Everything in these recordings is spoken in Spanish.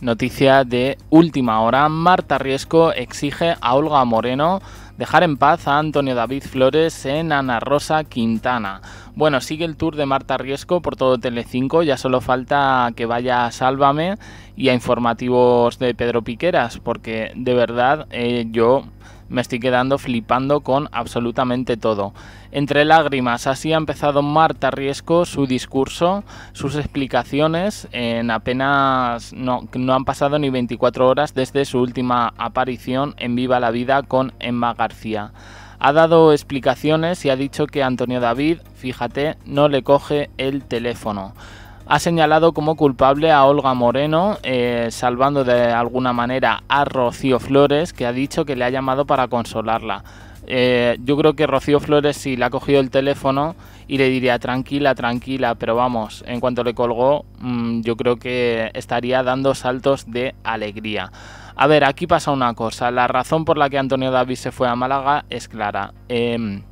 Noticia de última hora, Marta Riesco exige a Olga Moreno dejar en paz a Antonio David Flores en Ana Rosa Quintana. Bueno, sigue el tour de Marta Riesco por todo Telecinco, ya solo falta que vaya a Sálvame y a informativos de Pedro Piqueras, porque de verdad eh, yo me estoy quedando flipando con absolutamente todo. Entre lágrimas, así ha empezado Marta Riesco su discurso, sus explicaciones, en apenas no, no han pasado ni 24 horas desde su última aparición en Viva la Vida con Emma García ha dado explicaciones y ha dicho que Antonio David, fíjate, no le coge el teléfono ha señalado como culpable a Olga Moreno, eh, salvando de alguna manera a Rocío Flores, que ha dicho que le ha llamado para consolarla. Eh, yo creo que Rocío Flores si le ha cogido el teléfono y le diría tranquila, tranquila, pero vamos, en cuanto le colgó, mm, yo creo que estaría dando saltos de alegría. A ver, aquí pasa una cosa, la razón por la que Antonio David se fue a Málaga es clara. Em,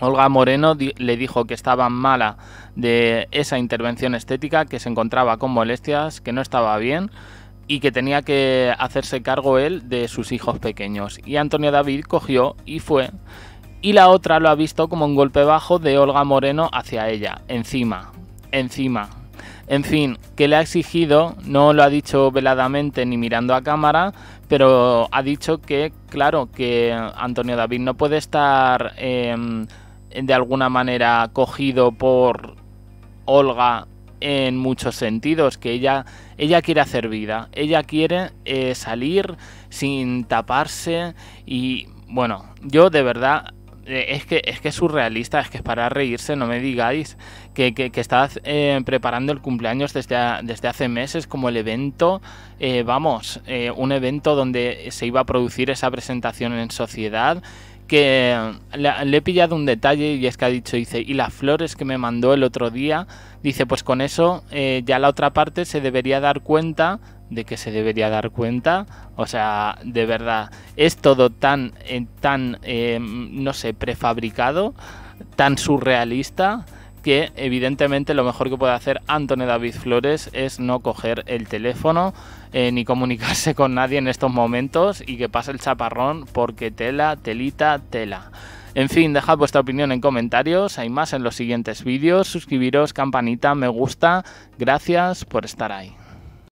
Olga Moreno le dijo que estaba mala de esa intervención estética, que se encontraba con molestias, que no estaba bien y que tenía que hacerse cargo él de sus hijos pequeños. Y Antonio David cogió y fue. Y la otra lo ha visto como un golpe bajo de Olga Moreno hacia ella. Encima. Encima. En fin, que le ha exigido, no lo ha dicho veladamente ni mirando a cámara, pero ha dicho que, claro, que Antonio David no puede estar... Em, de alguna manera cogido por Olga en muchos sentidos, que ella, ella quiere hacer vida, ella quiere eh, salir sin taparse y bueno, yo de verdad eh, es, que, es que surrealista, es que es para reírse, no me digáis que, que, estás eh, preparando el cumpleaños desde, desde hace meses como el evento, vamos, un evento donde se iba a producir esa presentación en sociedad que mm, le, he pillado un detalle y es que ha dicho, dice, y las flores que me mandó el otro día, dice, pues con eso eh, ya la otra parte se debería dar cuenta de que se debería dar cuenta, o sea, de verdad, es todo tan, eh, tan, eh, mm, no sé, prefabricado, tan surrealista, que evidentemente lo mejor que puede hacer Antonio David Flores es no coger el teléfono eh, ni comunicarse con nadie en estos momentos y que pase el chaparrón porque tela, telita, tela. En fin, dejad vuestra opinión en comentarios, hay más en los siguientes vídeos, suscribiros, campanita, me gusta, gracias por estar ahí.